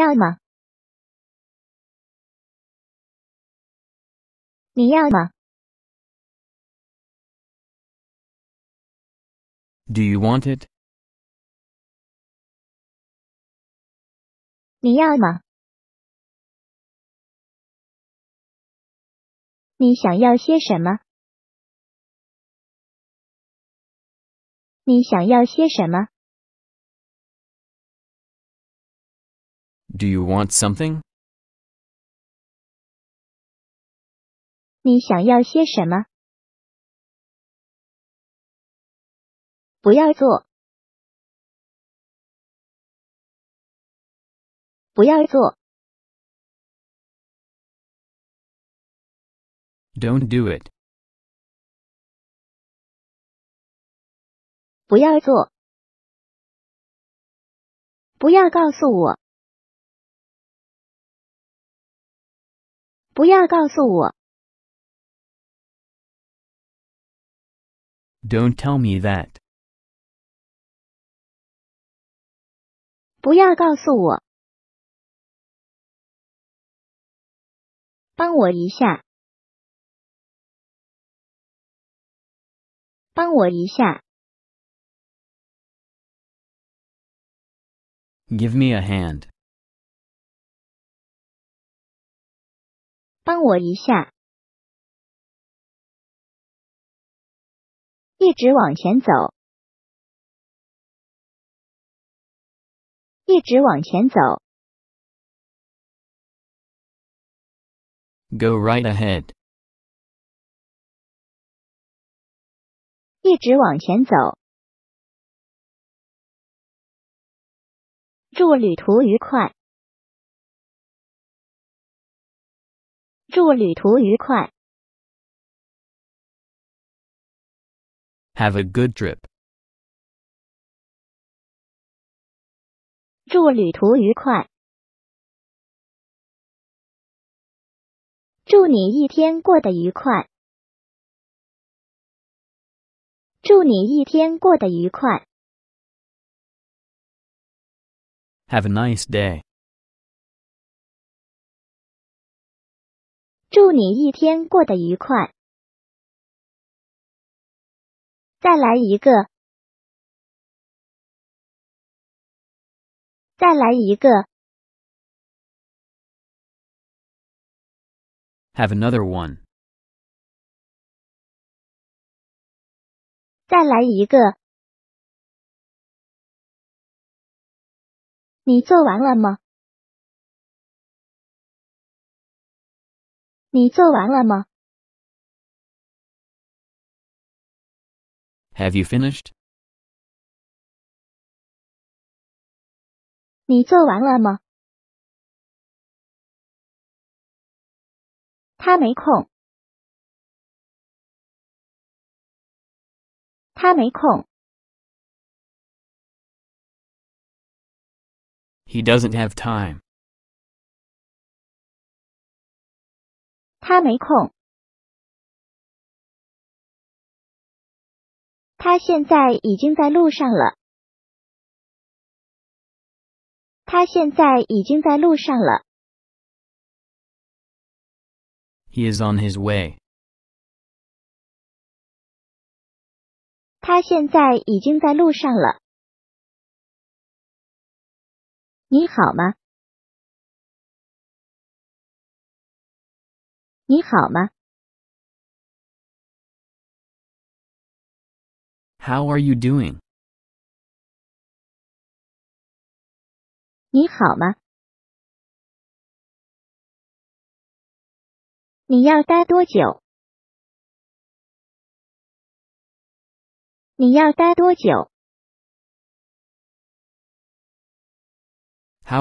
要吗？你要吗？Do you want it？你要吗？你想要些什么？你想要些什么？Do you want something? 你想要些什么？不要做，不要做。Don't do it. 不要做，不要告诉我。不要告诉我。Don't tell me that. 不要告诉我。帮我一下。帮我一下。Give me a hand. 帮我一下，一直往前走，一直往前走。Go right ahead，一直往前走。祝旅途愉快。祝旅途愉快。Have a good trip. 祝旅途愉快。祝你一天过得愉快。祝你一天过得愉快。Have a nice day. 祝你一天过得愉快。再来一个，再来一个，Have another one。再来一个，你做完了吗？你做完了吗？Have you finished？你做完了吗？他没空。他没空。He doesn't have time. 他没空。他现在已经在路上了。他现在已经在路上了。He is on his way。他现在已经在路上了。你好吗？你好吗？How are you doing? How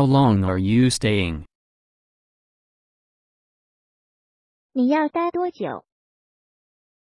long are you staying? 你要待多久？